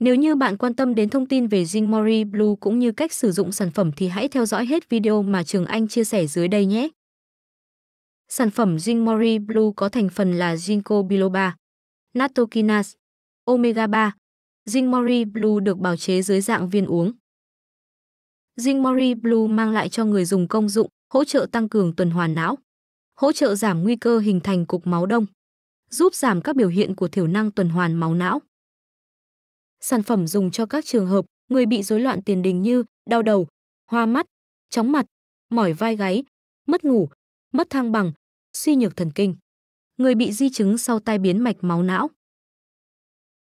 Nếu như bạn quan tâm đến thông tin về Zinmori Blue cũng như cách sử dụng sản phẩm thì hãy theo dõi hết video mà Trường Anh chia sẻ dưới đây nhé. Sản phẩm Zinmori Blue có thành phần là Ginkgo biloba, natokinase, omega 3. Zinmori Blue được bào chế dưới dạng viên uống. Zinmori Blue mang lại cho người dùng công dụng hỗ trợ tăng cường tuần hoàn não, hỗ trợ giảm nguy cơ hình thành cục máu đông, giúp giảm các biểu hiện của thiểu năng tuần hoàn máu não sản phẩm dùng cho các trường hợp người bị rối loạn tiền đình như đau đầu, hoa mắt, chóng mặt, mỏi vai gáy, mất ngủ, mất thăng bằng, suy nhược thần kinh. Người bị di chứng sau tai biến mạch máu não.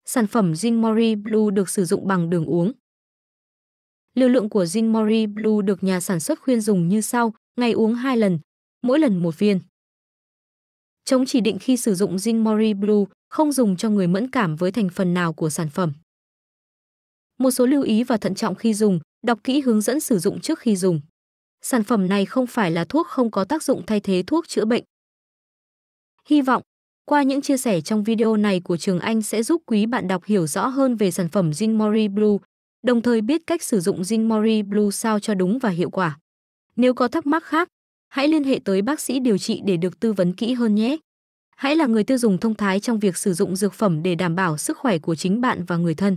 Sản phẩm Zinmori Blue được sử dụng bằng đường uống. Liều lượng của Zinmori Blue được nhà sản xuất khuyên dùng như sau, ngày uống 2 lần, mỗi lần một viên. Chống chỉ định khi sử dụng Zinmori Blue không dùng cho người mẫn cảm với thành phần nào của sản phẩm một số lưu ý và thận trọng khi dùng, đọc kỹ hướng dẫn sử dụng trước khi dùng. Sản phẩm này không phải là thuốc không có tác dụng thay thế thuốc chữa bệnh. Hy vọng, qua những chia sẻ trong video này của Trường Anh sẽ giúp quý bạn đọc hiểu rõ hơn về sản phẩm Mori Blue, đồng thời biết cách sử dụng Mori Blue sao cho đúng và hiệu quả. Nếu có thắc mắc khác, hãy liên hệ tới bác sĩ điều trị để được tư vấn kỹ hơn nhé. Hãy là người tiêu dùng thông thái trong việc sử dụng dược phẩm để đảm bảo sức khỏe của chính bạn và người thân.